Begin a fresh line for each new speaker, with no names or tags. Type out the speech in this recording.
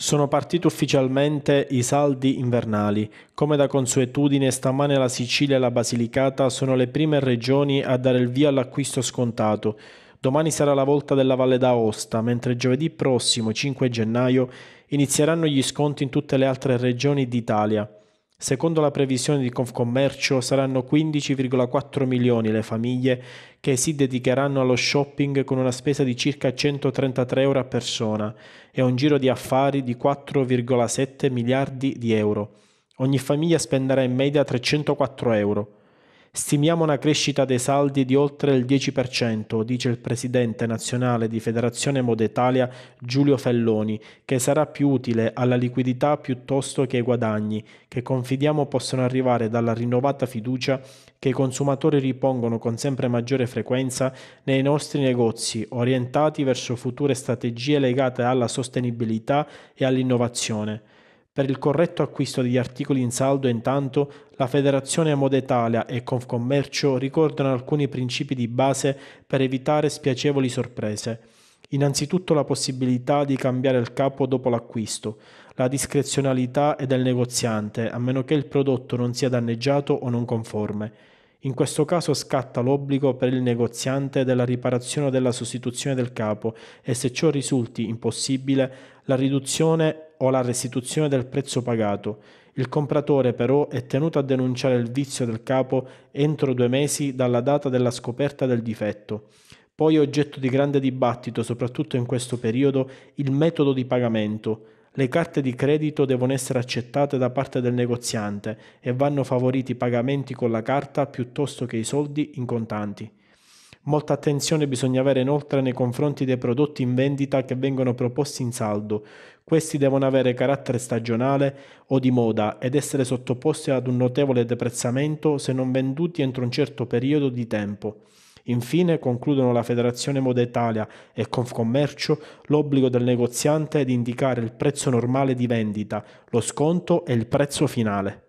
Sono partiti ufficialmente i saldi invernali. Come da consuetudine, stamane la Sicilia e la Basilicata sono le prime regioni a dare il via all'acquisto scontato. Domani sarà la volta della Valle d'Aosta, mentre giovedì prossimo, 5 gennaio, inizieranno gli sconti in tutte le altre regioni d'Italia. Secondo la previsione di Confcommercio saranno 15,4 milioni le famiglie che si dedicheranno allo shopping con una spesa di circa 133 euro a persona e un giro di affari di 4,7 miliardi di euro. Ogni famiglia spenderà in media 304 euro. Stimiamo una crescita dei saldi di oltre il 10%, dice il presidente nazionale di Federazione Modetalia Giulio Felloni, che sarà più utile alla liquidità piuttosto che ai guadagni, che confidiamo possano arrivare dalla rinnovata fiducia che i consumatori ripongono con sempre maggiore frequenza nei nostri negozi, orientati verso future strategie legate alla sostenibilità e all'innovazione. Per il corretto acquisto degli articoli in saldo, intanto, la Federazione Moda Italia e Confcommercio ricordano alcuni principi di base per evitare spiacevoli sorprese. Innanzitutto la possibilità di cambiare il capo dopo l'acquisto, la discrezionalità è del negoziante, a meno che il prodotto non sia danneggiato o non conforme. In questo caso scatta l'obbligo per il negoziante della riparazione o della sostituzione del capo e se ciò risulti impossibile, la riduzione o la restituzione del prezzo pagato. Il compratore però è tenuto a denunciare il vizio del capo entro due mesi dalla data della scoperta del difetto. Poi oggetto di grande dibattito, soprattutto in questo periodo, il metodo di pagamento. Le carte di credito devono essere accettate da parte del negoziante e vanno favoriti i pagamenti con la carta piuttosto che i soldi in contanti. Molta attenzione bisogna avere inoltre nei confronti dei prodotti in vendita che vengono proposti in saldo. Questi devono avere carattere stagionale o di moda ed essere sottoposti ad un notevole deprezzamento se non venduti entro un certo periodo di tempo. Infine concludono la Federazione Moda Italia e Confcommercio l'obbligo del negoziante di indicare il prezzo normale di vendita, lo sconto e il prezzo finale.